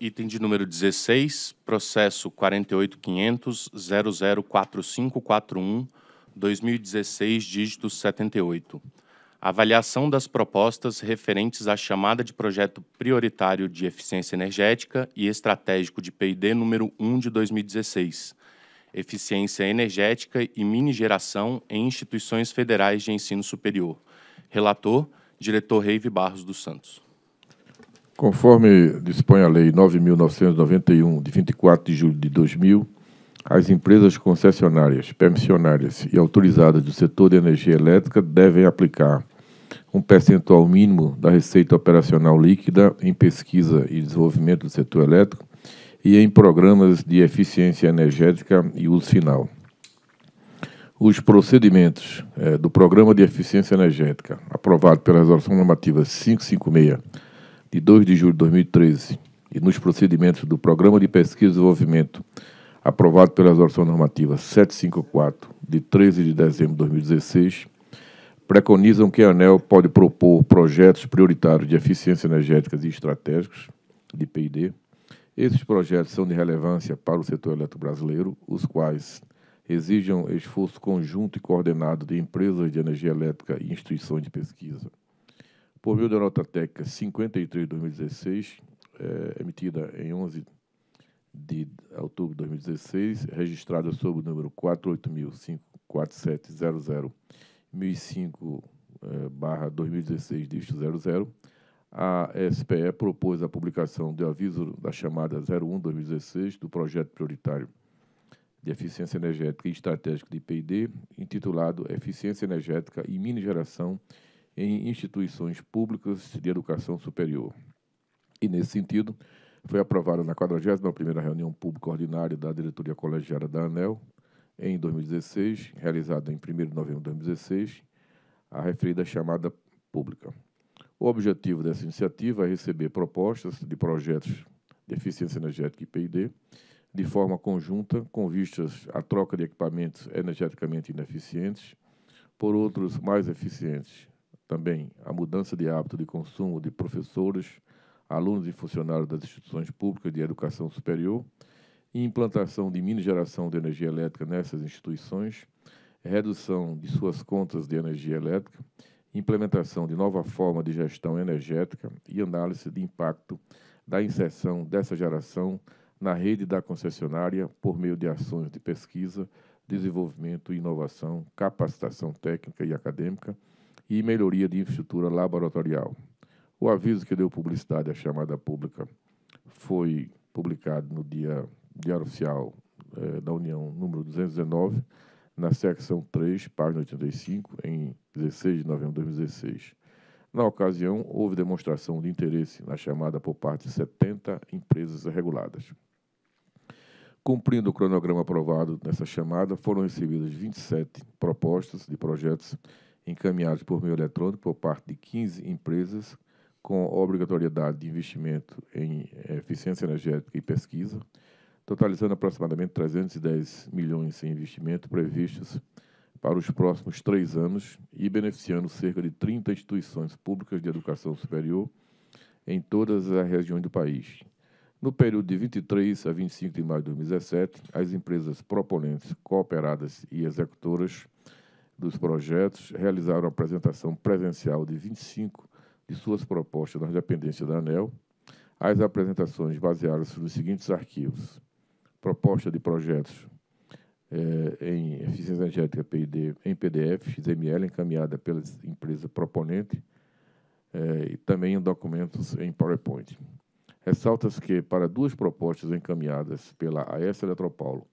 Item de número 16, processo 48.500.004541-2016, dígito 78. Avaliação das propostas referentes à chamada de projeto prioritário de eficiência energética e estratégico de PID número 1 de 2016, eficiência energética e minigeração em instituições federais de ensino superior. Relator, diretor Reive Barros dos Santos. Conforme dispõe a Lei 9.991, de 24 de julho de 2000, as empresas concessionárias, permissionárias e autorizadas do setor de energia elétrica devem aplicar um percentual mínimo da receita operacional líquida em pesquisa e desenvolvimento do setor elétrico e em programas de eficiência energética e uso final. Os procedimentos é, do Programa de Eficiência Energética, aprovado pela Resolução Normativa 556 de 2 de julho de 2013 e nos procedimentos do Programa de Pesquisa e Desenvolvimento, aprovado pela Resolução Normativa 754, de 13 de dezembro de 2016, preconizam que a ANEL pode propor projetos prioritários de eficiência energética e estratégicos, de PID. Esses projetos são de relevância para o setor elétrico brasileiro, os quais exijam esforço conjunto e coordenado de empresas de energia elétrica e instituições de pesquisa. Por meio da nota técnica 53 de 2016, é, eh, emitida em 11 de outubro de 2016, registrada sob o número 48547001005 é, eh, barra 2016, disto 00, a SPE propôs a publicação do aviso da chamada 01-2016 do projeto prioritário de eficiência energética e estratégica de P&D, intitulado Eficiência Energética e Minigeração Geração em instituições públicas de educação superior. E, nesse sentido, foi aprovada na 41ª reunião pública ordinária da diretoria colegiada da ANEL, em 2016, realizada em 1 de novembro de 2016, a referida chamada pública. O objetivo dessa iniciativa é receber propostas de projetos de eficiência energética e P&D de forma conjunta, com vistas à troca de equipamentos energeticamente ineficientes por outros mais eficientes, também a mudança de hábito de consumo de professores, alunos e funcionários das instituições públicas de educação superior e implantação de mini geração de energia elétrica nessas instituições, redução de suas contas de energia elétrica, implementação de nova forma de gestão energética e análise de impacto da inserção dessa geração na rede da concessionária por meio de ações de pesquisa, desenvolvimento inovação, capacitação técnica e acadêmica, e melhoria de infraestrutura laboratorial. O aviso que deu publicidade à chamada pública foi publicado no dia Diário Oficial eh, da União número 219, na secção 3, página 85, em 16 de novembro de 2016. Na ocasião, houve demonstração de interesse na chamada por parte de 70 empresas reguladas. Cumprindo o cronograma aprovado nessa chamada, foram recebidas 27 propostas de projetos encaminhados por meio eletrônico por parte de 15 empresas com obrigatoriedade de investimento em eh, eficiência energética e pesquisa, totalizando aproximadamente 310 milhões em investimento previstos para os próximos três anos e beneficiando cerca de 30 instituições públicas de educação superior em todas as regiões do país. No período de 23 a 25 de maio de 2017, as empresas proponentes, cooperadas e executoras dos projetos, realizaram a apresentação presencial de 25 de suas propostas nas dependências da ANEL. As apresentações basearam-se nos seguintes arquivos: proposta de projetos é, em eficiência energética PID, em PDF, XML, encaminhada pela empresa proponente, é, e também em documentos em PowerPoint. Ressalta-se que, para duas propostas encaminhadas pela AES Eletropaulo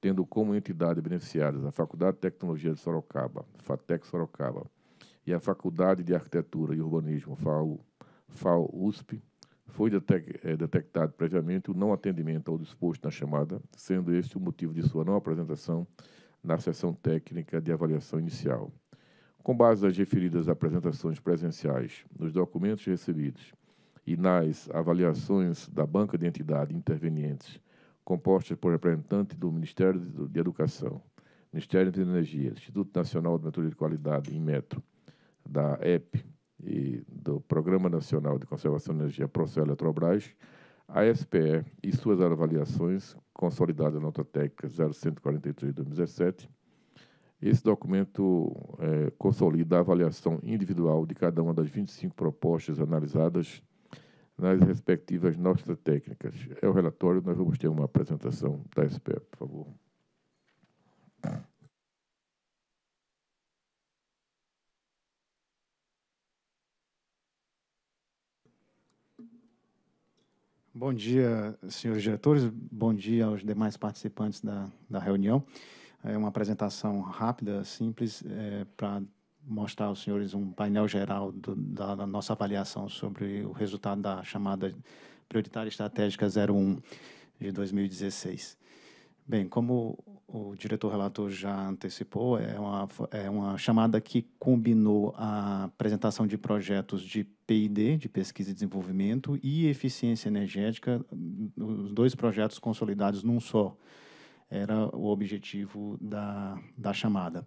tendo como entidade beneficiárias a Faculdade de Tecnologia de Sorocaba, FATEC Sorocaba, e a Faculdade de Arquitetura e Urbanismo, FAU, FAU USP, foi detec é, detectado previamente o não atendimento ao disposto na chamada, sendo este o motivo de sua não apresentação na sessão técnica de avaliação inicial. Com base nas referidas apresentações presenciais, nos documentos recebidos e nas avaliações da banca de entidade intervenientes compostas por representantes do Ministério de Educação, Ministério de Energia, Instituto Nacional de Metrologia de Qualidade, INMETRO, da EP e do Programa Nacional de Conservação de Energia, Procel Eletrobras, a SPE e suas avaliações, consolidadas na nota técnica 0143 de 2017, esse documento é, consolida a avaliação individual de cada uma das 25 propostas analisadas nas respectivas nossas técnicas. É o relatório, nós vamos ter uma apresentação da SPEP, por favor. Bom dia, senhores diretores, bom dia aos demais participantes da, da reunião. É uma apresentação rápida, simples, é, para mostrar aos senhores um painel geral do, da, da, nossa avaliação sobre o resultado da chamada Prioritária Estratégica 01 de 2016. Bem, como o diretor relator já antecipou, é uma, é uma chamada que combinou a apresentação de projetos de PID, de pesquisa e desenvolvimento, e eficiência energética, os dois projetos consolidados num só. Era o objetivo da, da chamada.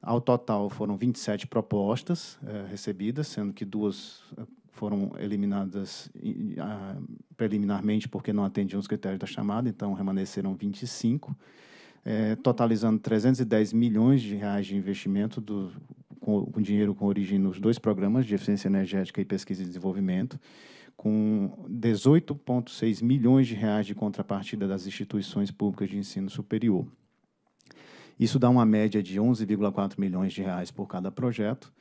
Ao total foram 27 propostas eh, recebidas, sendo que duas eh, foram eliminadas ah, preliminarmente porque não atendiam os critérios da chamada, então permaneceram 25, eh, totalizando 310 milhões de reais de investimento do, com, com dinheiro com origem nos dois programas de eficiência energética e pesquisa e desenvolvimento, com 18,6 milhões de reais de contrapartida das instituições públicas de ensino superior. Isso dá uma média de 11,4 milhões de reais por cada projeto,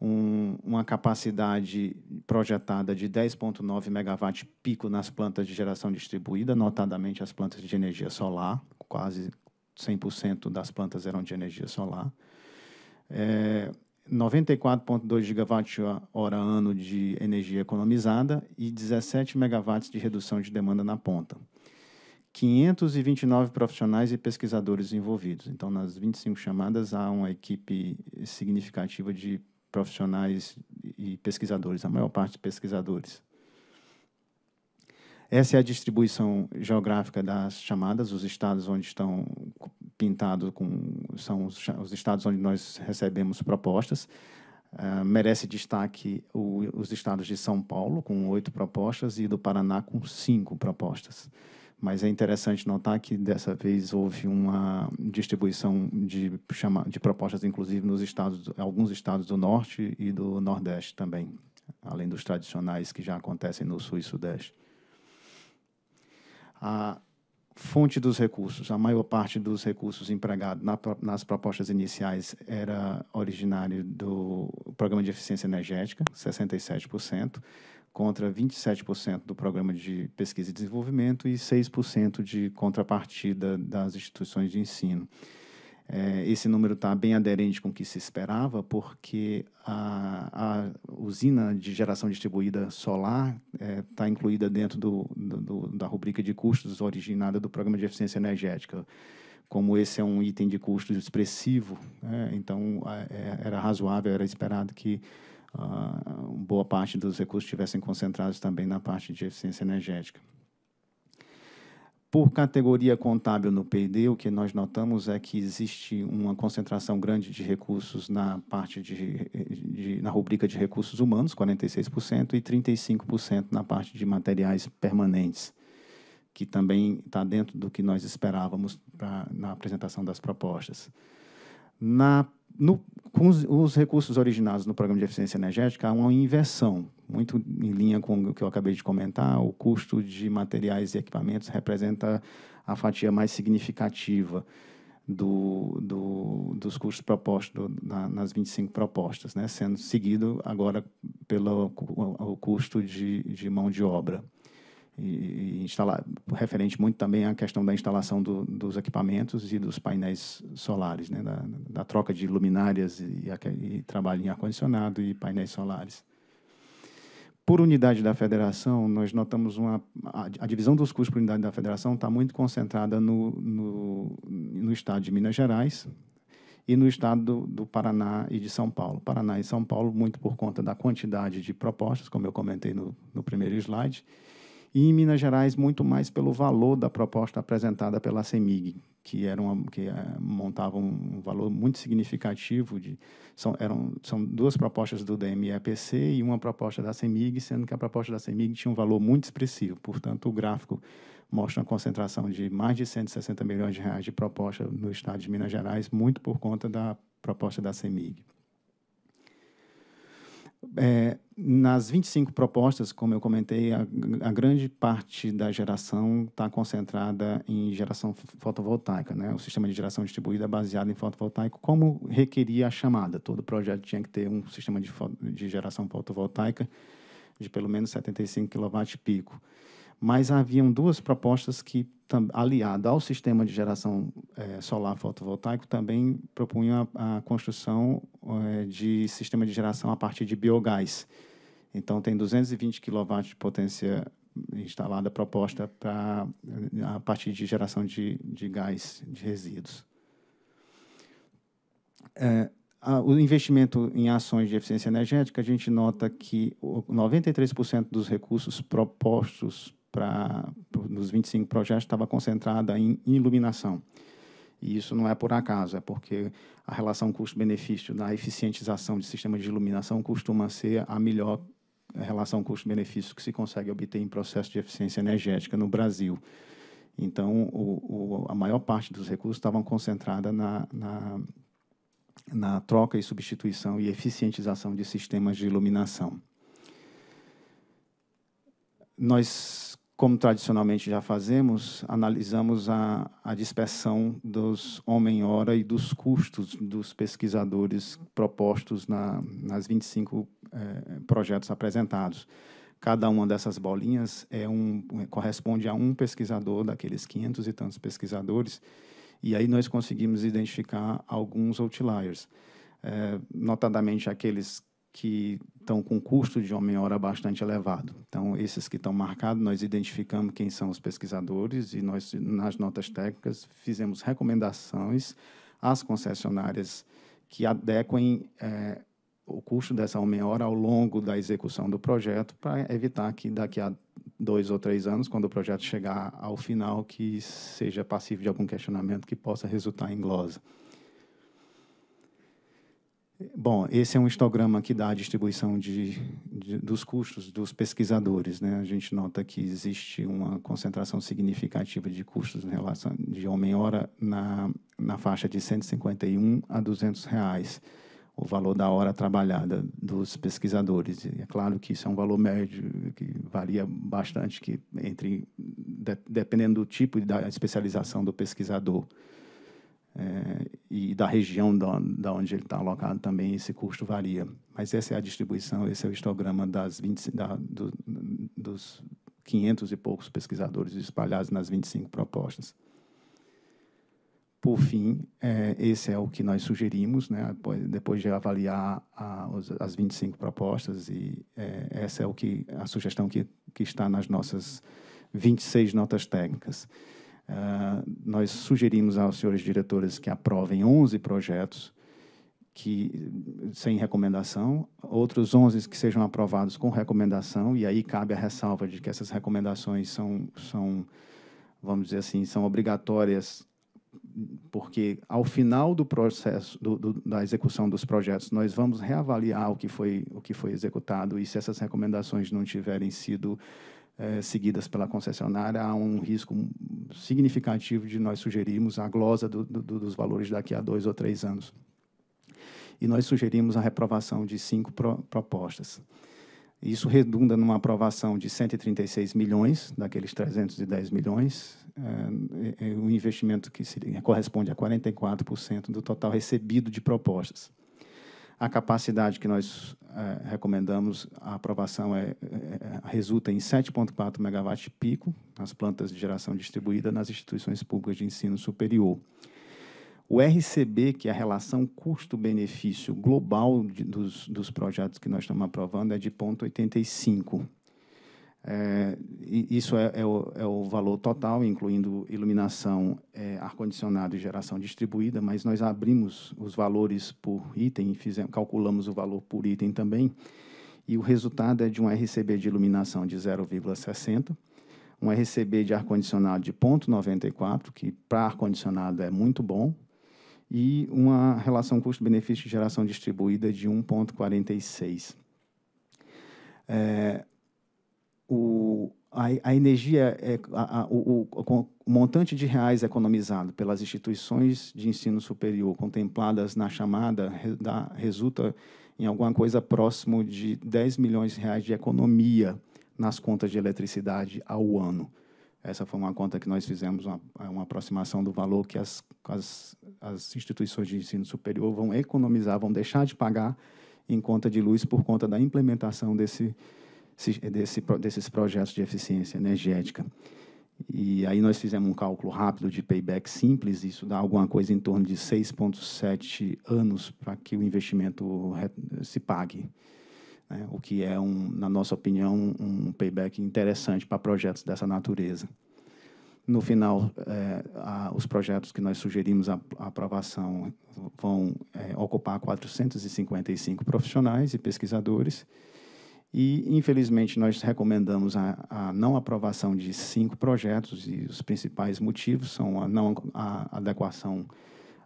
um, uma capacidade projetada de 10,9 megawatts pico nas plantas de geração distribuída, notadamente as plantas de energia solar, quase 100% das plantas eram de energia solar. É, 94,2 gigawatt-hora ano de energia economizada e 17 megawatts de redução de demanda na ponta. 529 profissionais e pesquisadores envolvidos. Então, nas 25 chamadas, há uma equipe significativa de profissionais e pesquisadores, a maior parte pesquisadores. Essa é a distribuição geográfica das chamadas, os estados onde estão pintados com, são os, os estados onde nós recebemos propostas. Uh, merece destaque o, os estados de São Paulo, com oito propostas, e do Paraná, com cinco propostas. Mas é interessante notar que dessa vez houve uma distribuição de, chama, de propostas, inclusive nos estados, alguns estados do norte e do nordeste também, além dos tradicionais que já acontecem no sul e sudeste. A fonte dos recursos, a maior parte dos recursos empregados na, nas propostas iniciais era originário do Programa de Eficiência Energética, 67%, contra 27% do Programa de Pesquisa e Desenvolvimento e 6% de contrapartida das instituições de ensino. É, esse número está bem aderente com o que se esperava, porque a, a usina de geração distribuída solar está é, tá incluída dentro do, do, da rubrica de custos originada do Programa de Eficiência Energética como esse é um item de custo expressivo, né? então é, era razoável, era esperado que uh, boa parte dos recursos estivessem concentrados também na parte de eficiência energética. Por categoria contábil no PD, o que nós notamos é que existe uma concentração grande de recursos na parte de, de na rubrica de recursos humanos, 46%, e 35% na parte de materiais permanentes que também está dentro do que nós esperávamos pra, na apresentação das propostas. Na, no, com os, os, recursos originados no programa de eficiência energética, há uma inversão, muito em linha com o que eu acabei de comentar, o custo de materiais e equipamentos representa a fatia mais significativa do, do dos custos propostos do, na, nas 25 propostas, né? sendo seguido agora pelo o, o custo de, de mão de obra e, instalar, referente muito também à questão da instalação do, dos equipamentos e dos painéis solares, né? da, da troca de luminárias e, e, e trabalho em ar-condicionado e painéis solares. Por unidade da federação, nós notamos uma. A, a divisão dos custos por unidade da federação está muito concentrada no, no, no, estado de Minas Gerais e no estado do, do Paraná e de São Paulo. Paraná e São Paulo, muito por conta da quantidade de propostas, como eu comentei no, no primeiro slide, e em Minas Gerais muito mais pelo valor da proposta apresentada pela CEMIG, que era uma, que eh, montava um valor muito significativo de são eram são duas propostas do DMEPC e uma proposta da CEMIG, sendo que a proposta da CEMIG tinha um valor muito expressivo. Portanto, o gráfico mostra uma concentração de mais de 160 milhões de reais de proposta no estado de Minas Gerais, muito por conta da proposta da CEMIG. É, nas 25 propostas, como eu comentei, a, a grande parte da geração está concentrada em geração fotovoltaica, né? O sistema de geração distribuída é baseado em fotovoltaico, como requeria a chamada. Todo projeto tinha que ter um sistema de, de geração fotovoltaica de pelo menos 75 kW pico mas haviam duas propostas que, aliada ao sistema de geração é, solar fotovoltaico, também propunham a, a construção é, de sistema de geração a partir de biogás. Então, tem 220 kW de potência instalada proposta para é, a partir de geração de, de gás de resíduos. É, a, o investimento em ações de eficiência energética, a gente nota que 93% dos recursos propostos para nos 25 projetos estava concentrada em iluminação. E isso não é por acaso, é porque a relação custo-benefício da eficientização de sistemas de iluminação costuma ser a melhor relação custo-benefício que se consegue obter em processo de eficiência energética no Brasil. Então, o, o, a maior parte dos recursos estavam concentrada na, na, na troca e substituição e eficientização de sistemas de iluminação. Nós como tradicionalmente já fazemos, analisamos a, a dispersão dos homem-hora e dos custos dos pesquisadores propostos na, nas 25 eh, projetos apresentados. Cada uma dessas bolinhas é um, é, corresponde a um pesquisador daqueles 500 e tantos pesquisadores, e aí nós conseguimos identificar alguns outliers, eh, notadamente aqueles que estão com custo de homem-hora bastante elevado. Então, esses que estão marcados, nós identificamos quem são os pesquisadores e nós, nas notas técnicas, fizemos recomendações às concessionárias que adequem é, o custo dessa homem-hora ao longo da execução do projeto para evitar que daqui a dois ou três anos, quando o projeto chegar ao final, que seja passivo de algum questionamento que possa resultar em glosa. Bom, esse é um histograma que dá a distribuição de, de, dos custos dos pesquisadores. Né? A gente nota que existe uma concentração significativa de custos em relação de homem-hora na, na faixa de 151 a 200 reais, o valor da hora trabalhada dos pesquisadores. E é claro que isso é um valor médio que varia bastante, que entre de, dependendo do tipo e da especialização do pesquisador é, e da região da, da onde ele está alocado também esse custo varia. Mas essa é a distribuição, esse é o histograma das 20, da, do, dos 500 e poucos pesquisadores espalhados nas 25 propostas. Por fim, é, esse é o que nós sugerimos, né, depois de avaliar a, as 25 propostas, e é, essa é o que, a sugestão que, que está nas nossas 26 notas técnicas. Ah, nós sugerimos aos senhores diretores que aprovem 11 projetos que sem recomendação, outros 11 que sejam aprovados com recomendação, e aí cabe a ressalva de que essas recomendações são, são vamos dizer assim, são obrigatórias, porque ao final do processo do, do, da execução dos projetos, nós vamos reavaliar o que foi, o que foi executado, e se essas recomendações não tiverem sido é, seguidas pela concessionária, há um risco significativo de nós sugerirmos a glosa do, do, dos valores daqui a dois ou três anos. E nós sugerimos a reprovação de cinco pro, propostas. Isso redunda numa aprovação de 136 milhões, daqueles 310 milhões, é, é um investimento que se, corresponde a 44% do total recebido de propostas. A capacidade que nós é, recomendamos, a aprovação é, é resulta em 7,4 megawatts pico nas plantas de geração distribuída nas instituições públicas de ensino superior. O RCB, que é a relação custo-benefício global de, dos, dos projetos que nós estamos aprovando, é de 0,85. É, isso é, é, o, é, o, valor total, incluindo iluminação, é, ar-condicionado e geração distribuída, mas nós abrimos os valores por item, fizemos, calculamos o valor por item também, e o resultado é de um RCB de iluminação de 0,60, um RCB de ar-condicionado de 0,94, que para ar-condicionado é muito bom, e uma relação custo-benefício de geração distribuída de 1,46. É, o, a, a energia, é, a, a, o, o, o montante de reais economizado pelas instituições de ensino superior contempladas na chamada da, resulta em alguma coisa próximo de 10 milhões de reais de economia nas contas de eletricidade ao ano. Essa foi uma conta que nós fizemos, uma, uma aproximação do valor que as, as, as, instituições de ensino superior vão economizar, vão deixar de pagar em conta de luz por conta da implementação desse, desse, desses projetos de eficiência energética. E aí nós fizemos um cálculo rápido de payback simples, isso dá alguma coisa em torno de 6,7 anos para que o investimento se pague. Né? O que é, um, na nossa opinião, um payback interessante para projetos dessa natureza. No final, é, a, os projetos que nós sugerimos a, a aprovação vão é, ocupar 455 profissionais e pesquisadores, e, infelizmente, nós recomendamos a, a, não aprovação de cinco projetos, e os principais motivos são a não a adequação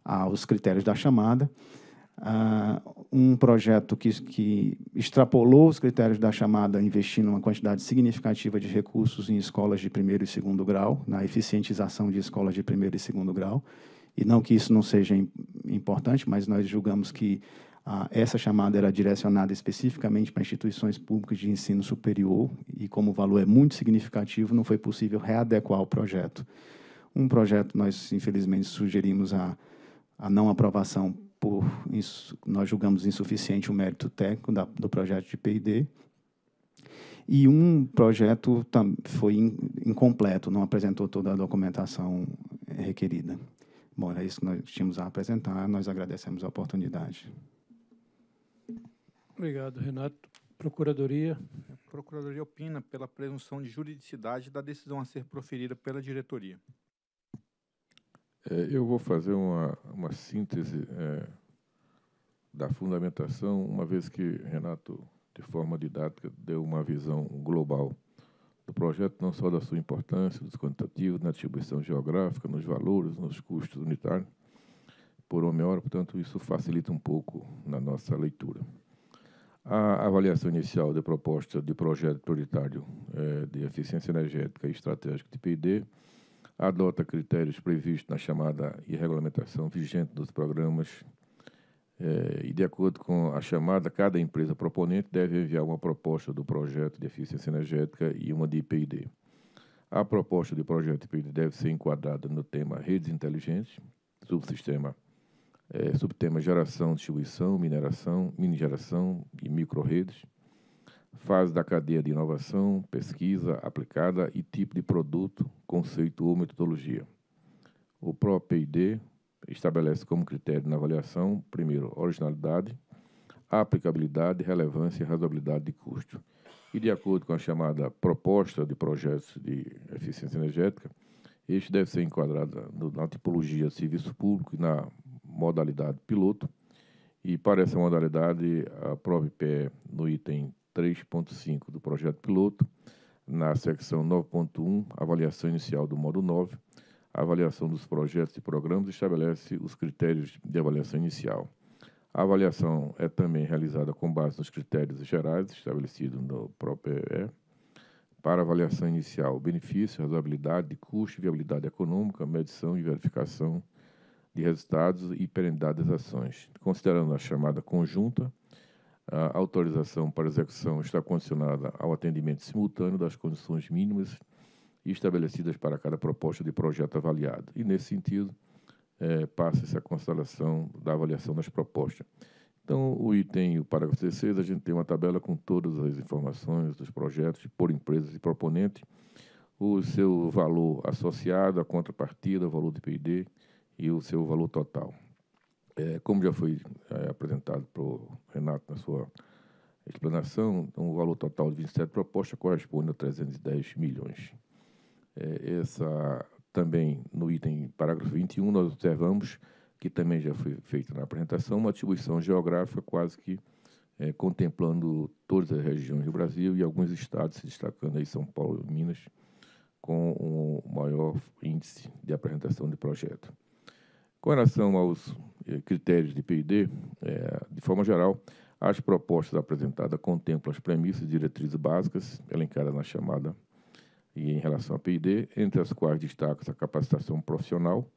aos critérios da chamada, uh, um projeto que, que extrapolou os critérios da chamada, investindo uma quantidade significativa de recursos em escolas de primeiro e segundo grau, na eficientização de escolas de primeiro e segundo grau, e não que isso não seja importante, mas nós julgamos que ah, essa chamada era direcionada especificamente para instituições públicas de ensino superior e, como o valor é muito significativo, não foi possível readequar o projeto. Um projeto nós, infelizmente, sugerimos a, a não aprovação por isso, nós julgamos insuficiente o mérito técnico da, do projeto de P&D. E um projeto foi in, incompleto, não apresentou toda a documentação requerida. Bom, era isso que nós tínhamos a apresentar, nós agradecemos a oportunidade. Obrigado, Renato. Procuradoria. A Procuradoria opina pela presunção de juridicidade da decisão a ser proferida pela diretoria. É, eu vou fazer uma, uma síntese é, da fundamentação, uma vez que Renato, de forma didática, deu uma visão global do projeto, não só da sua importância, dos quantitativos, na distribuição geográfica, nos valores, nos custos unitários, por homem-hora, portanto, isso facilita um pouco na nossa leitura. A avaliação inicial da proposta de projeto prioritário é, de eficiência energética e estratégica de PD adota critérios previstos na chamada e regulamentação vigente dos programas é, e, de acordo com a chamada, cada empresa proponente deve enviar uma proposta do projeto de eficiência energética e uma de IPID. A proposta de projeto de deve ser enquadrada no tema redes inteligentes, subsistema é, subtema geração, distribuição, mineração, minigeração e micro redes fase da cadeia de inovação, pesquisa aplicada e tipo de produto, conceito ou metodologia. O PID estabelece como critério na avaliação, primeiro, originalidade, aplicabilidade, relevância e razoabilidade de custo. E de acordo com a chamada proposta de projetos de eficiência energética, este deve ser enquadrado na tipologia de serviço público e na modalidade piloto e para essa modalidade aprove pé no item 3.5 do projeto piloto, na secção 9.1, avaliação inicial do módulo 9, a avaliação dos projetos e programas estabelece os critérios de avaliação inicial. A avaliação é também realizada com base nos critérios gerais estabelecidos no próprio EE. Para avaliação inicial, benefício, razoabilidade, custo, viabilidade econômica, medição e verificação de resultados e perenidade ações. Considerando a chamada conjunta, a autorização para execução está condicionada ao atendimento simultâneo das condições mínimas estabelecidas para cada proposta de projeto avaliado. E, nesse sentido, é, passa-se a consideração da avaliação das propostas. Então, o item, o parágrafo 16, a gente tem uma tabela com todas as informações dos projetos por empresas e proponente, o seu valor associado, a contrapartida, o valor do PID, e o seu valor total. É, como já foi é, apresentado para o Renato na sua explanação, então, o valor total de 27 propostas corresponde a 310 milhões. É, essa também no item parágrafo 21 nós observamos que também já foi feita na apresentação uma atribuição geográfica quase que é, contemplando todas as regiões do Brasil e alguns estados se destacando aí São Paulo e Minas com o um maior índice de apresentação de projeto. Com relação aos eh, critérios de PID, eh, de forma geral, as propostas apresentadas contemplam as premissas e diretrizes básicas elencadas na chamada e em relação à PID, entre as quais destaca-se a capacitação profissional,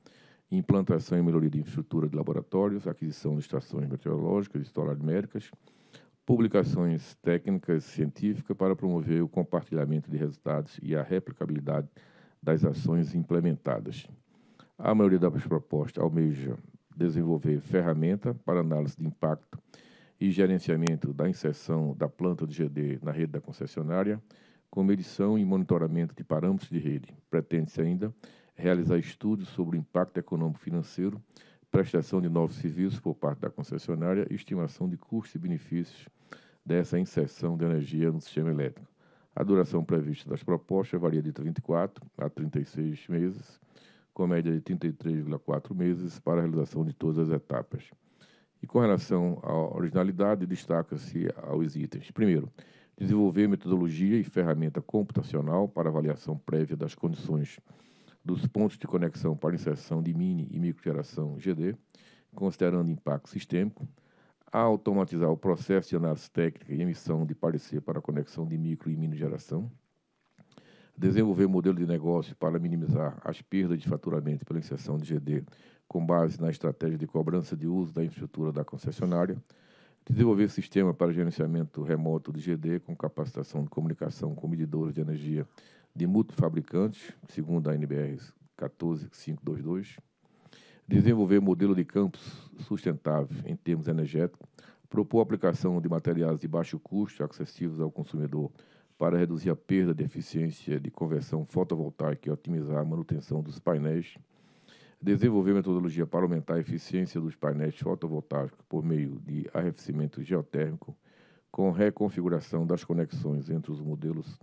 implantação e melhoria de infraestrutura de laboratórios, aquisição de estações meteorológicas e médicas, publicações técnicas científicas para promover o compartilhamento de resultados e a replicabilidade das ações implementadas. A maioria das propostas almeja desenvolver ferramenta para análise de impacto e gerenciamento da inserção da planta de GD na rede da concessionária, com medição e monitoramento de parâmetros de rede. Pretende-se ainda realizar estudos sobre o impacto econômico-financeiro, prestação de novos serviços por parte da concessionária e estimação de custos e benefícios dessa inserção de energia no sistema elétrico. A duração prevista das propostas varia de 24 a 36 meses com média de 33,4 meses para a realização de todas as etapas. E com relação à originalidade, destaca-se aos itens. Primeiro, desenvolver metodologia e ferramenta computacional para avaliação prévia das condições dos pontos de conexão para inserção de mini e microgeração GD, considerando impacto sistêmico, automatizar o processo de análise técnica e emissão de parecer para conexão de micro e mini geração, desenvolver modelo de negócio para minimizar as perdas de faturamento pela inserção de GD com base na estratégia de cobrança de uso da infraestrutura da concessionária, desenvolver sistema para gerenciamento remoto de GD com capacitação de comunicação com medidores de energia de fabricantes, segundo a NBR 14522, desenvolver modelo de campos sustentável em termos energéticos, propor aplicação de materiais de baixo custo acessíveis ao consumidor para reduzir a perda de eficiência de conversão fotovoltaica e otimizar a manutenção dos painéis, desenvolver metodologia para aumentar a eficiência dos painéis fotovoltaicos por meio de arrefecimento geotérmico, com reconfiguração das conexões entre os modelos,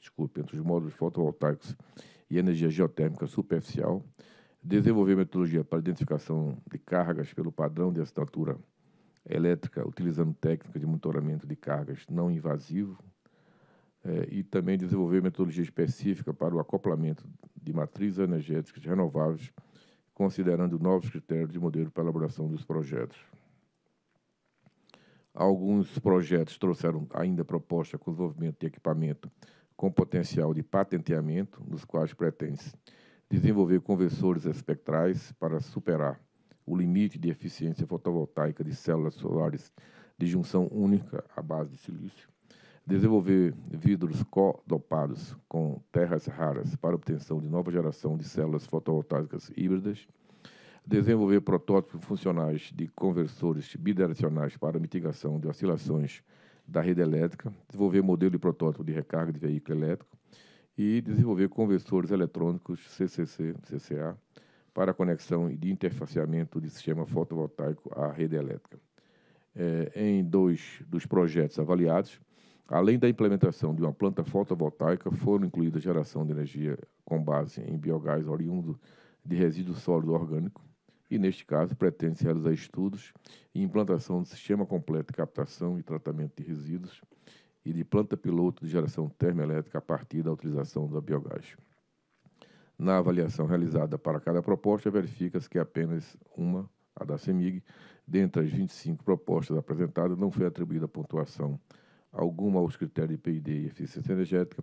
desculpe, entre os módulos fotovoltaicos e energia geotérmica superficial, desenvolver metodologia para identificação de cargas pelo padrão de assinatura elétrica, utilizando técnica de monitoramento de cargas não invasivo, é, e também desenvolver metodologia específica para o acoplamento de matrizes energéticas renováveis, considerando novos critérios de modelo para a elaboração dos projetos. Alguns projetos trouxeram ainda proposta com desenvolvimento de equipamento com potencial de patenteamento, nos quais pretende desenvolver conversores espectrais para superar o limite de eficiência fotovoltaica de células solares de junção única à base de silício, Desenvolver vidros codopados com terras raras para obtenção de nova geração de células fotovoltaicas híbridas. Desenvolver protótipos funcionais de conversores bidirecionais para mitigação de oscilações da rede elétrica. Desenvolver modelo e protótipo de recarga de veículo elétrico. E desenvolver conversores eletrônicos CCC, CCA, para conexão e de interfaceamento de sistema fotovoltaico à rede elétrica. É, em dois dos projetos avaliados, Além da implementação de uma planta fotovoltaica, foram incluídas geração de energia com base em biogás oriundo de resíduo sólido orgânico e, neste caso, pretende-se realizar estudos e implantação do sistema completo de captação e tratamento de resíduos e de planta piloto de geração termoelétrica a partir da utilização do biogás. Na avaliação realizada para cada proposta, verifica-se que apenas uma, a da CEMIG, dentre as 25 propostas apresentadas, não foi atribuída pontuação alguma aos critérios de PID e eficiência energética,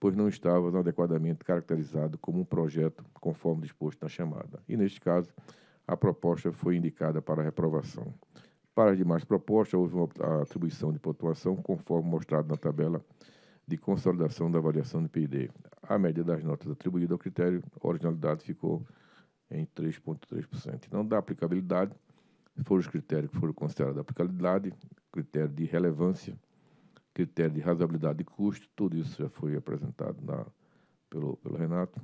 pois não estava adequadamente caracterizado como um projeto conforme disposto na chamada. E, neste caso, a proposta foi indicada para reprovação. Para as demais propostas, houve uma atribuição de pontuação conforme mostrado na tabela de consolidação da avaliação de PID. A média das notas atribuídas ao critério originalidade ficou em 3,3%. Então, da aplicabilidade, foram os critérios que foram considerados aplicabilidade, critério de relevância, critério de razoabilidade de custo, tudo isso já foi apresentado na, pelo, pelo Renato.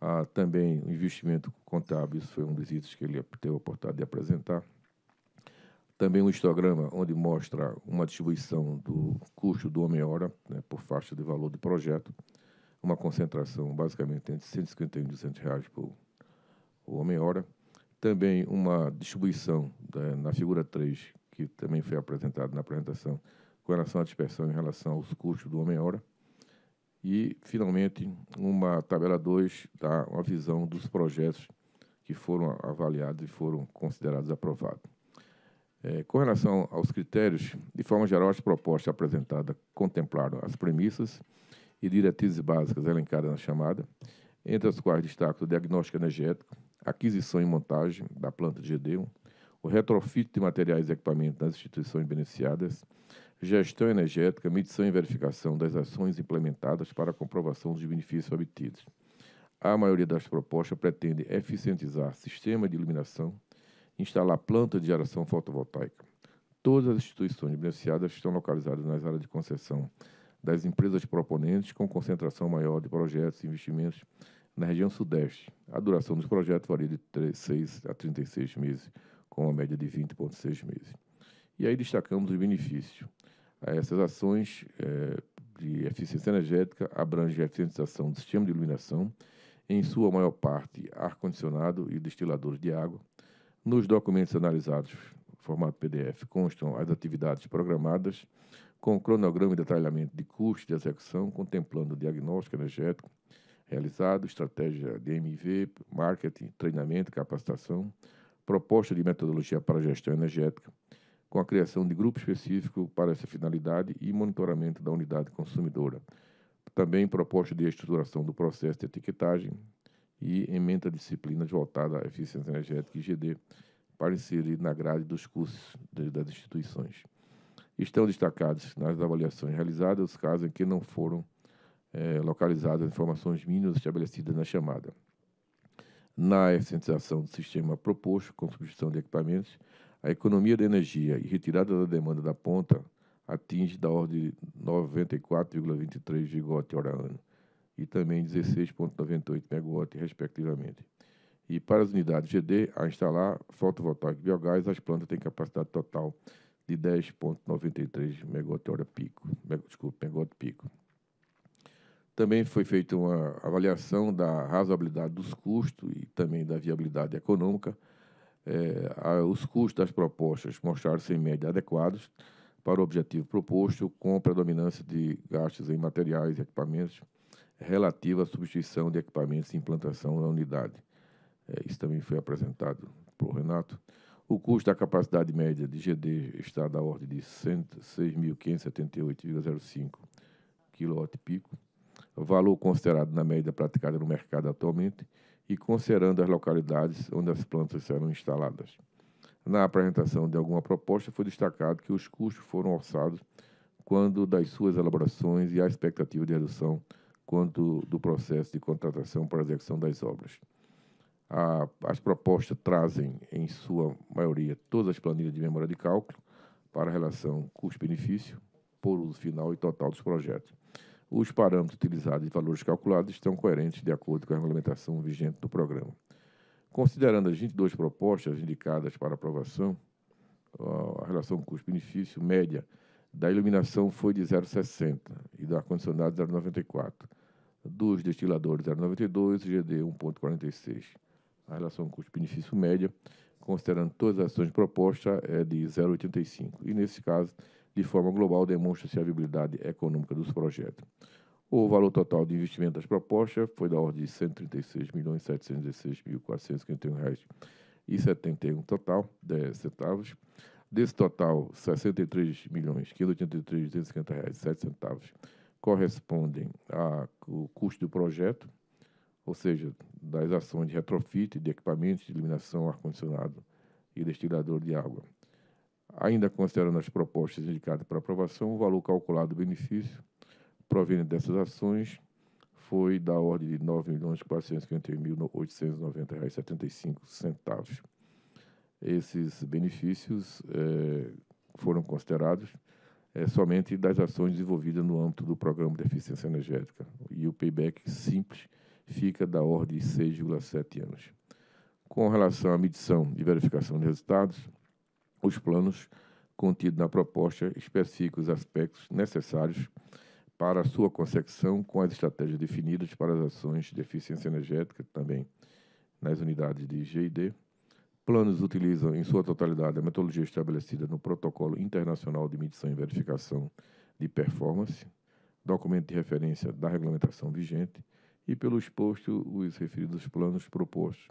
Ah, também o investimento contábil, isso foi um dos itens que ele teve a oportunidade de apresentar. Também um histograma onde mostra uma distribuição do custo do homem-hora né, por faixa de valor do projeto, uma concentração basicamente entre 151 e 200 reais por homem-hora. Também uma distribuição né, na figura 3, que também foi apresentada na apresentação, com relação à dispersão em relação aos custos do homem-hora. E, finalmente, uma tabela 2 dá uma visão dos projetos que foram avaliados e foram considerados aprovados. É, com relação aos critérios, de forma geral, as propostas apresentadas contemplaram as premissas e diretrizes básicas elencadas na chamada, entre as quais destaca o diagnóstico energético, aquisição e montagem da planta de GD, o retrofit de materiais e equipamentos nas instituições beneficiadas, gestão energética, medição e verificação das ações implementadas para comprovação dos benefícios obtidos. A maioria das propostas pretende eficientizar sistema de iluminação, instalar plantas de geração fotovoltaica. Todas as instituições beneficiadas estão localizadas nas áreas de concessão das empresas proponentes, com concentração maior de projetos e investimentos na região Sudeste. A duração dos projetos varia de 3, 6 a 36 meses, com uma média de 20,6 meses. E aí destacamos os benefícios. Essas ações é, de eficiência energética abrangem a eficientização do sistema de iluminação, em sua maior parte ar-condicionado e destiladores de água. Nos documentos analisados, formato PDF, constam as atividades programadas, com cronograma e detalhamento de custos de execução, contemplando o diagnóstico energético realizado, estratégia de MV, marketing, treinamento, capacitação, proposta de metodologia para gestão energética, com a criação de grupo específico para essa finalidade e monitoramento da unidade consumidora. Também proposta de estruturação do processo de etiquetagem e emenda disciplinas voltada à eficiência energética e IGD para inserir na grade dos cursos de, das instituições. Estão destacados nas avaliações realizadas os casos em que não foram é, localizadas informações mínimas estabelecidas na chamada. Na eficientização do sistema proposto, com substituição de equipamentos, a economia da energia e retirada da demanda da ponta atinge da ordem de 94,23 gigote hora ano e também 16,98 megawatt, respectivamente. E para as unidades GD, a instalar fotovoltaico e biogás, as plantas têm capacidade total de 10,93 megawatt-hora pico, Desculpe, megawatt pico. Também foi feita uma avaliação da razoabilidade dos custos e também da viabilidade econômica é, os custos das propostas mostraram-se em média adequados para o objetivo proposto, com predominância de gastos em materiais e equipamentos relativa à substituição de equipamentos e implantação na unidade. É, isso também foi apresentado pelo Renato. O custo da capacidade média de GD está da ordem de 6.578,05 kW pico, valor considerado na média praticada no mercado atualmente, e considerando as localidades onde as plantas serão instaladas. Na apresentação de alguma proposta, foi destacado que os custos foram orçados quando das suas elaborações e a expectativa de redução quanto do processo de contratação para a execução das obras. A, as propostas trazem, em sua maioria, todas as planilhas de memória de cálculo para a relação custo-benefício por uso final e total dos projetos os parâmetros utilizados e valores calculados estão coerentes de acordo com a regulamentação vigente do programa. Considerando as 22 propostas indicadas para aprovação, a relação custo-benefício média da iluminação foi de 0,60 e do ar-condicionado 0,94, dos destiladores 0,92 e GD 1,46. A relação custo-benefício média, considerando todas as ações propostas, é de 0,85 e, nesse caso, de forma global, demonstra-se a viabilidade econômica dos projetos. O valor total de investimento das propostas foi da ordem de R$ 136.716.451,71 total, 10 centavos. Desse total, R$ 63.583.250,07 correspondem ao custo do projeto, ou seja, das ações de retrofit de equipamentos de iluminação, ar-condicionado e destilador de água ainda considerando as propostas indicadas para aprovação, o valor calculado do benefício proveniente dessas ações foi da ordem de R$ 9.451.890,75. Esses benefícios é, foram considerados é, somente das ações desenvolvidas no âmbito do Programa de Eficiência Energética. E o payback simples fica da ordem de 6,7 anos. Com relação à medição e verificação de resultados, os planos contidos na proposta especificam os aspectos necessários para a sua consecução com as estratégias definidas para as ações de eficiência energética, também nas unidades de GID. Planos utilizam, em sua totalidade, a metodologia estabelecida no Protocolo Internacional de Medição e Verificação de Performance, documento de referência da regulamentação vigente, e pelo exposto, os referidos planos propostos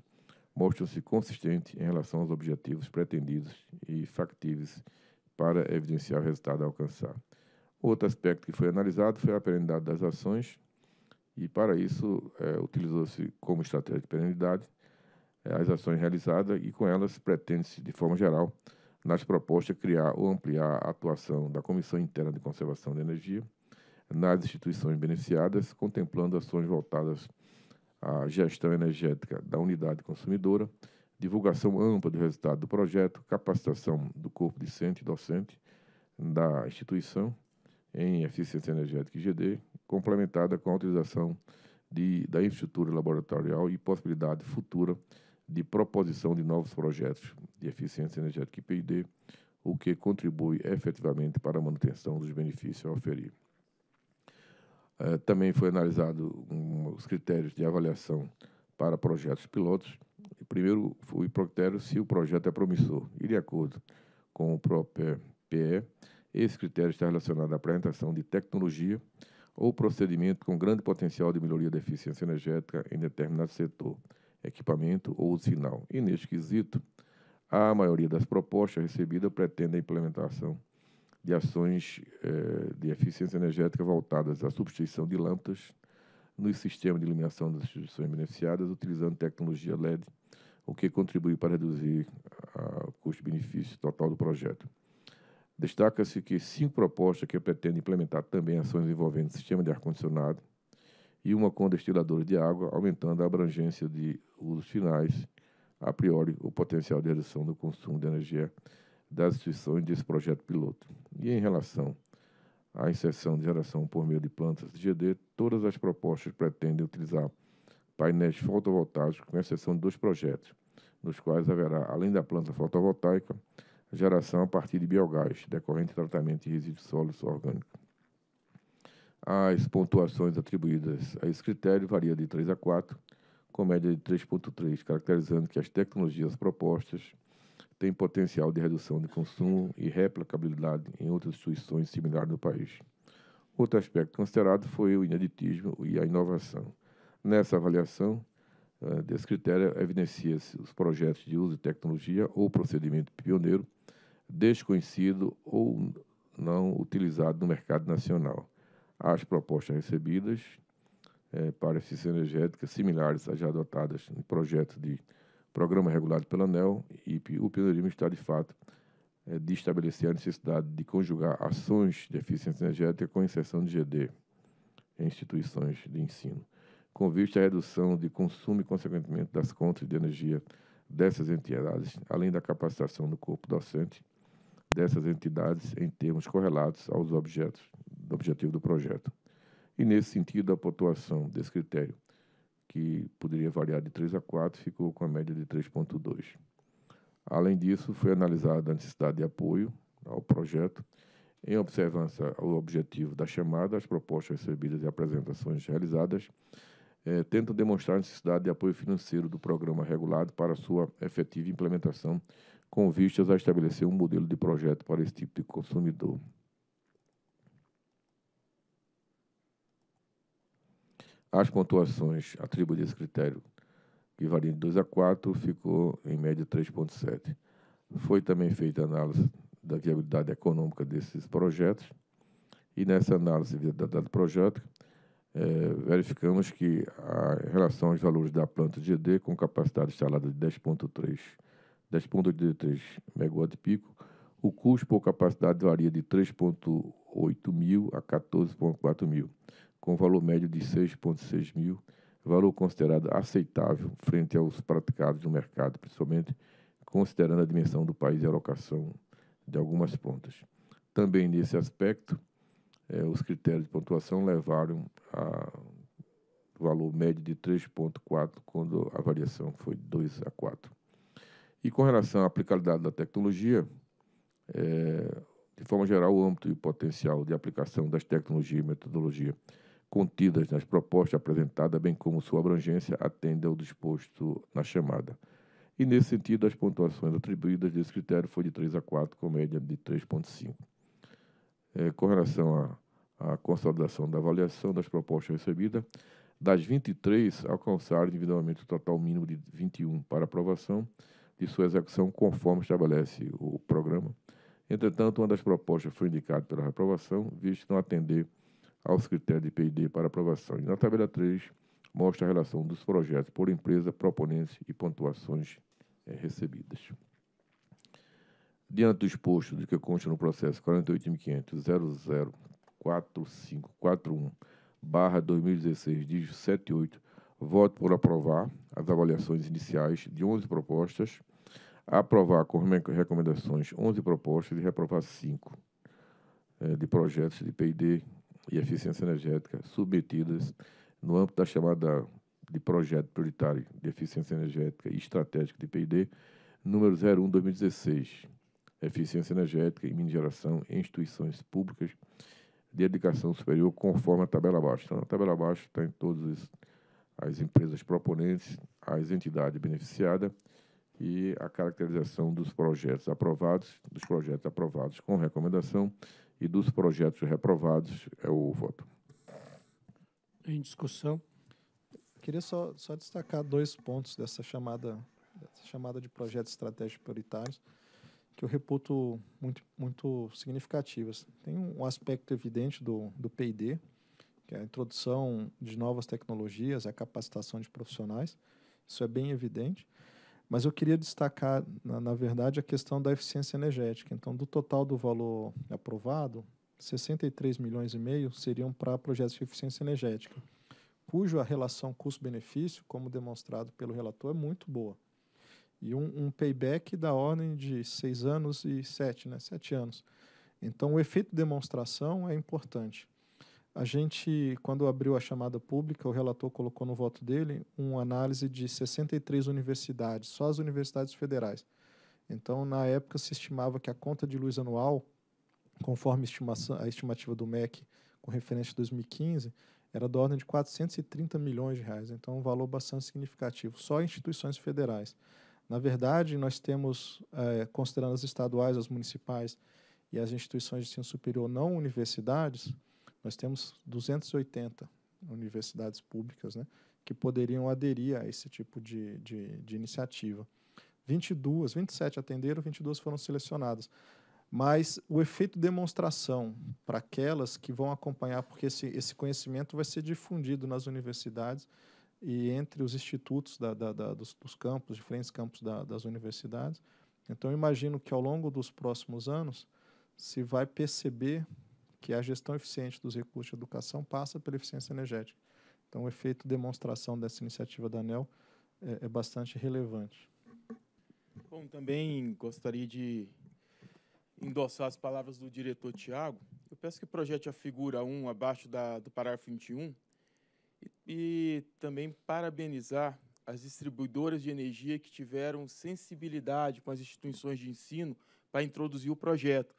mostram-se consistentes em relação aos objetivos pretendidos e factíveis para evidenciar o resultado a alcançar. Outro aspecto que foi analisado foi a perenidade das ações, e para isso é, utilizou-se como estratégia de perenidade é, as ações realizadas e com elas pretende-se, de forma geral, nas propostas, criar ou ampliar a atuação da Comissão Interna de Conservação da Energia nas instituições beneficiadas, contemplando ações voltadas a gestão energética da unidade consumidora, divulgação ampla do resultado do projeto, capacitação do corpo discente e docente da instituição em eficiência energética IGD, complementada com a utilização de, da infraestrutura laboratorial e possibilidade futura de proposição de novos projetos de eficiência energética IPID, o que contribui efetivamente para a manutenção dos benefícios a oferir. Uh, também foi analisado um os critérios de avaliação para projetos pilotos, primeiro o critério se o projeto é promissor. E de acordo com o próprio PE, esse critério está relacionado à apresentação de tecnologia ou procedimento com grande potencial de melhoria da eficiência energética em determinado setor, equipamento ou uso final. E neste quesito, a maioria das propostas recebidas pretende a implementação de ações eh, de eficiência energética voltadas à substituição de lâmpadas nos sistemas de iluminação das instituições beneficiadas, utilizando tecnologia LED, o que contribui para reduzir ah, o custo-benefício total do projeto. Destaca-se que cinco propostas que pretendem implementar também ações envolvendo sistema de ar-condicionado e uma com destiladora de água, aumentando a abrangência de usos finais, a priori, o potencial de redução do consumo de energia das instituições desse projeto piloto. E em relação à exceção de geração por meio de plantas de GD, todas as propostas pretendem utilizar painéis fotovoltaicos, com exceção de dois projetos, nos quais haverá, além da planta fotovoltaica, geração a partir de biogás, decorrente de tratamento de resíduos sólidos orgânicos. As pontuações atribuídas a esse critério varia de 3 a 4, com média de 3.3, caracterizando que as tecnologias propostas tem potencial de redução de consumo e replicabilidade em outras instituições similares no país. Outro aspecto considerado foi o ineditismo e a inovação. Nessa avaliação eh, desse critério, evidencia-se os projetos de uso de tecnologia ou procedimento pioneiro desconhecido ou não utilizado no mercado nacional. As propostas recebidas eh, para eficiência energética similares às já adotadas em projetos de programa regulado pela ANEL, e o pioneirismo está, de fato, é, de estabelecer a necessidade de conjugar ações de eficiência energética com inserção de GD em instituições de ensino, com vista à redução de consumo e, consequentemente, das contas de energia dessas entidades, além da capacitação do corpo docente dessas entidades em termos correlatos aos objetos do objetivo do projeto. E, nesse sentido, a pontuação desse critério que poderia variar de 3 a 4, ficou com a média de 3,2. Além disso, foi analisada a necessidade de apoio ao projeto, em observância ao objetivo da chamada, as propostas recebidas e apresentações realizadas eh, tentam demonstrar a necessidade de apoio financeiro do programa regulado para sua efetiva implementação, com vistas a estabelecer um modelo de projeto para esse tipo de consumidor. As pontuações atribuídas a esse critério, que variam de 2 a 4, ficou em média 3,7. Foi também feita análise da viabilidade econômica desses projetos, e nessa análise da, do projeto, é, verificamos que a relação aos valores da planta de GD, com capacidade instalada de 10,3 MW de pico, o custo por capacidade varia de 3,8 mil a 14,4 mil, com valor médio de 6,6 mil, valor considerado aceitável frente aos praticados no mercado, principalmente considerando a dimensão do país e a alocação de algumas pontas. Também nesse aspecto, eh, os critérios de pontuação levaram a valor médio de 3,4, quando a variação foi 2 a 4. E com relação à aplicabilidade da tecnologia, eh, de forma geral, o âmbito e o potencial de aplicação das tecnologias e metodologia contidas nas propostas apresentadas, bem como sua abrangência, atende ao disposto na chamada. E, nesse sentido, as pontuações atribuídas desse critério foi de 3 a 4, com média de 3,5. É, com relação à, à consolidação da avaliação das propostas recebidas, das 23 alcançaram individualmente o total mínimo de 21 para aprovação de sua execução, conforme estabelece o programa. Entretanto, uma das propostas foi indicada pela reprovação, visto não atender aos critérios de PID para aprovação. E na tabela 3, mostra a relação dos projetos por empresa, proponentes e pontuações é, recebidas. Diante do exposto do que consta no processo 48.500.004541 barra 2016, dígito 78, voto por aprovar as avaliações iniciais de 11 propostas, aprovar com recomendações 11 propostas e reprovar 5 é, eh, de projetos de P&D e eficiência energética submetidas no âmbito da chamada de projeto prioritário de eficiência energética e estratégico de P&D, número 01-2016, eficiência energética e mineração em instituições públicas de educação superior, conforme a tabela abaixo. Então, na tabela abaixo tem todas as empresas proponentes, as entidades beneficiadas e a caracterização dos projetos aprovados, dos projetos aprovados com recomendação e dos projetos reprovados é o voto. Em discussão. Queria só, só destacar dois pontos dessa chamada, dessa chamada de projetos estratégicos prioritários que eu reputo muito, muito significativas. Tem um aspecto evidente do, do Pid que é a introdução de novas tecnologias, a capacitação de profissionais, isso é bem evidente. Mas eu queria destacar, na, na, verdade, a questão da eficiência energética. Então, do total do valor aprovado, 63 milhões e meio seriam para projetos de eficiência energética, cuja relação custo-benefício, como demonstrado pelo relator, é muito boa. E um, um, payback da ordem de seis anos e sete, né? Sete anos. Então, o efeito demonstração é importante. A gente, quando abriu a chamada pública, o relator colocou no voto dele uma análise de 63 universidades, só as universidades federais. Então, na época, se estimava que a conta de luz anual, conforme a, a estimativa do MEC com referência a 2015, era da ordem de 430 milhões de reais. Então, um valor bastante significativo, só instituições federais. Na verdade, nós temos, eh, considerando as estaduais, as municipais e as instituições de ensino superior não universidades, nós temos 280 universidades públicas né, que poderiam aderir a esse tipo de, de, de iniciativa. 22, 27 atenderam, 22 foram selecionadas. Mas o efeito demonstração para aquelas que vão acompanhar, porque esse, esse conhecimento vai ser difundido nas universidades e entre os institutos da, da, da, dos, dos, campos, diferentes campos das universidades. Então, imagino que ao longo dos próximos anos se vai perceber que a gestão eficiente dos recursos de educação passa pela eficiência energética. Então, o efeito demonstração dessa iniciativa da ANEL é, é bastante relevante. Bom, também gostaria de endossar as palavras do diretor Tiago. Eu peço que projete a figura 1 abaixo da, do parágrafo 21 e, e também parabenizar as distribuidoras de energia que tiveram sensibilidade com as instituições de ensino para introduzir o projeto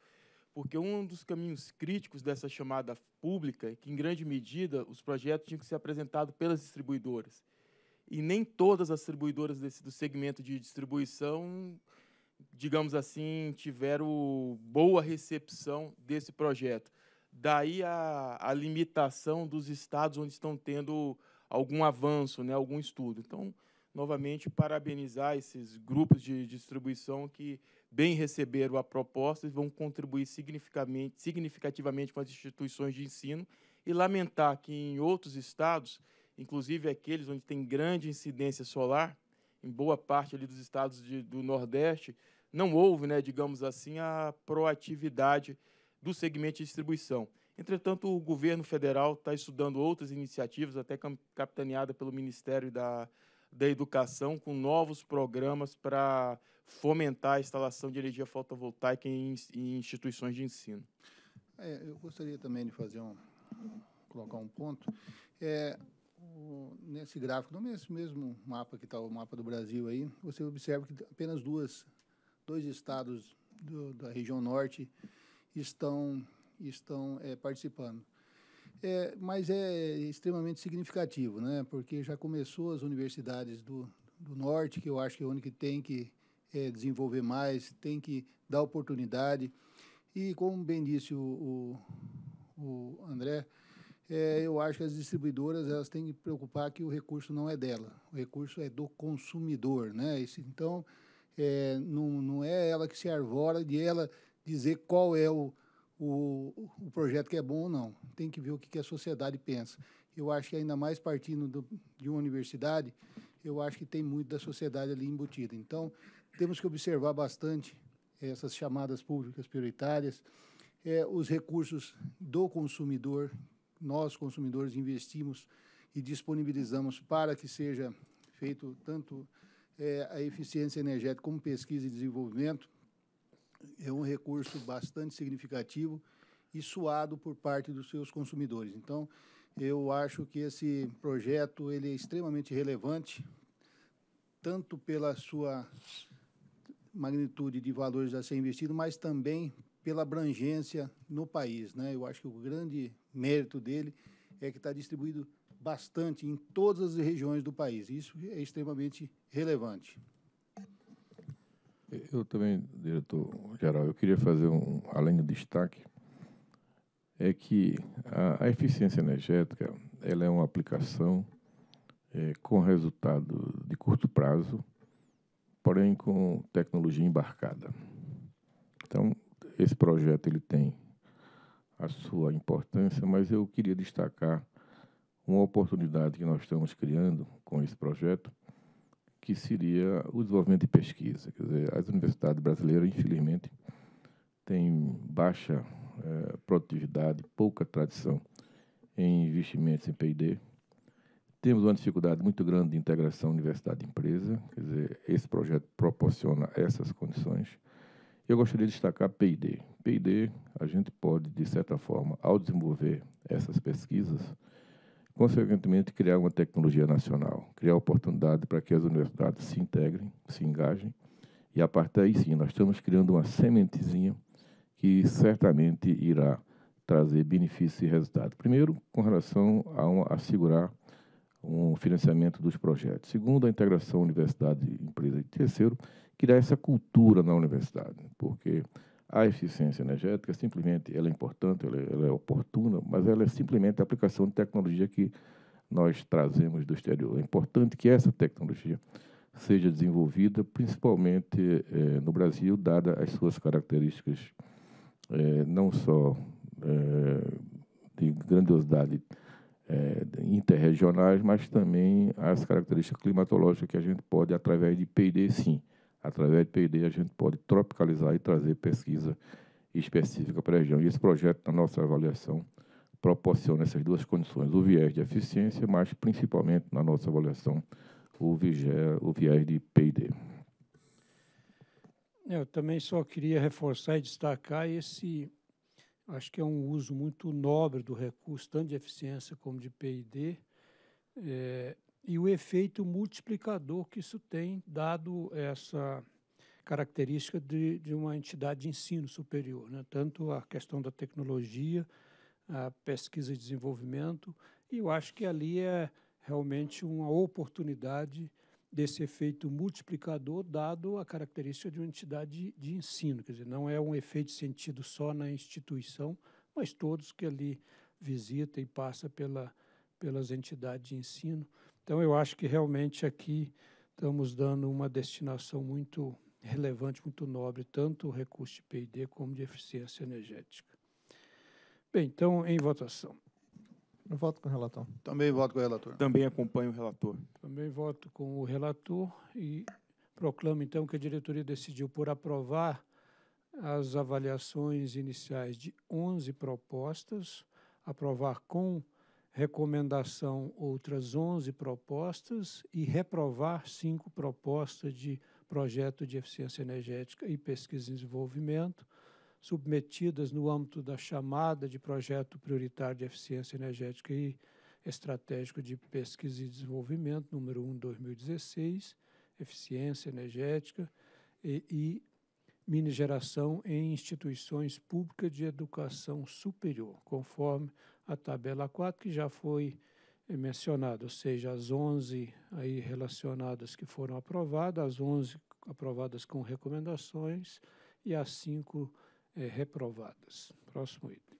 porque um dos caminhos críticos dessa chamada pública é que, em grande medida, os projetos tinham que ser apresentados pelas distribuidoras. E nem todas as distribuidoras desse, do segmento de distribuição, digamos assim, tiveram boa recepção desse projeto. Daí a, a limitação dos estados onde estão tendo algum avanço, né, algum estudo. Então, novamente parabenizar esses grupos de distribuição que bem receberam a proposta e vão contribuir significativamente, com as instituições de ensino e lamentar que em outros estados, inclusive aqueles onde tem grande incidência solar, em boa parte ali dos estados de, do Nordeste, não houve, né, digamos assim, a proatividade do segmento de distribuição. Entretanto, o governo federal está estudando outras iniciativas, até capitaneada pelo Ministério da, da educação com novos programas para fomentar a instalação de energia fotovoltaica em, em instituições de ensino. É, eu gostaria também de fazer um colocar um ponto. É, o, nesse gráfico, no mesmo mapa que está o mapa do Brasil aí, você observa que apenas duas, dois estados do, da região norte estão estão é, participando. É, mas é extremamente significativo, né? porque já começou as universidades do, do Norte, que eu acho que é única que tem que é, desenvolver mais, tem que dar oportunidade. E, como bem disse o, o, o André, é, eu acho que as distribuidoras elas têm que preocupar que o recurso não é dela, o recurso é do consumidor. Né? então, é, não, não é ela que se arvora de ela dizer qual é o, o, o projeto que é bom ou não. Tem que ver o que, que a sociedade pensa. Eu acho que ainda mais partindo do, de uma universidade, eu acho que tem muito da sociedade ali embutida. Então, temos que observar bastante essas chamadas públicas prioritárias, é, os recursos do consumidor, nós, consumidores, investimos e disponibilizamos para que seja feito tanto é, a eficiência energética como pesquisa e desenvolvimento, é um recurso bastante significativo e suado por parte dos seus consumidores. Então, eu acho que esse projeto ele é extremamente relevante, tanto pela sua magnitude de valores a ser investido, mas também pela abrangência no país. Né? Eu acho que o grande mérito dele é que está distribuído bastante em todas as regiões do país. Isso é extremamente relevante. Eu também, diretor-geral, eu queria fazer um, além do destaque, é que a, a eficiência energética ela é uma aplicação é, com resultado de curto prazo, porém com tecnologia embarcada. Então, esse projeto ele tem a sua importância, mas eu queria destacar uma oportunidade que nós estamos criando com esse projeto, que seria o desenvolvimento de pesquisa. Quer dizer, as universidades brasileiras, infelizmente, têm baixa é, produtividade, pouca tradição em investimentos em P&D. Temos uma dificuldade muito grande de integração universidade-empresa, quer dizer, esse projeto proporciona essas condições. Eu gostaria de destacar P&D. P&D, a gente pode, de certa forma, ao desenvolver essas pesquisas, consequentemente, criar uma tecnologia nacional, criar oportunidade para que as universidades se integrem, se engajem, e a partir daí sim, nós estamos criando uma sementezinha que certamente irá trazer benefícios e resultados. Primeiro, com relação a, a assegurar um financiamento dos projetos. Segundo, a integração universidade-empresa. E terceiro, criar essa cultura na universidade, porque a eficiência energética, simplesmente, ela é importante, ela, é, ela é oportuna, mas ela é simplesmente a aplicação de tecnologia que nós trazemos do exterior. É importante que essa tecnologia seja desenvolvida, principalmente eh, no Brasil, dada as suas características eh, não só eh, de grandiosidade eh, interregionais, mas também as características climatológicas que a gente pode, através de P&D, sim, através de PID, a gente pode tropicalizar e trazer pesquisa específica para a região. E esse projeto, na nossa avaliação, proporciona essas duas condições, o viés de eficiência, mas principalmente, na nossa avaliação, o, vigé, o viés de PID. É, eu também só queria reforçar e destacar esse, acho que é um uso muito nobre do recurso, tanto de eficiência como de PID, é, e o efeito multiplicador que isso tem, dado essa característica de, de uma entidade de ensino superior, né? tanto a questão da tecnologia, a pesquisa e desenvolvimento, e eu acho que ali é realmente uma oportunidade desse efeito multiplicador dado a característica de uma entidade de, de ensino, quer dizer, não é um efeito sentido só na instituição, mas todos que ali visita e passa pela, pelas entidades de ensino. Então, eu acho que realmente aqui estamos dando uma destinação muito relevante, muito nobre, tanto o recurso de PID como de eficiência energética. Bem, então, em votação. Eu voto com o relator. Também voto com o relator. Também acompanho o relator. Também voto com o relator e proclamo, então, que a diretoria decidiu por aprovar as avaliações iniciais de 11 propostas, aprovar com recomendação outras 11 propostas e reprovar cinco propostas de projeto de eficiência energética e pesquisa e desenvolvimento, submetidas no âmbito da chamada de projeto prioritário de eficiência energética e estratégico de pesquisa e desenvolvimento, número 1, 2016, eficiência energética e, e minigeração em instituições públicas de educação superior, conforme a tabela 4, que já foi mencionada, ou seja, as 11 aí relacionadas que foram aprovadas, as 11 aprovadas com recomendações e as 5 é, eh, reprovadas. Próximo item.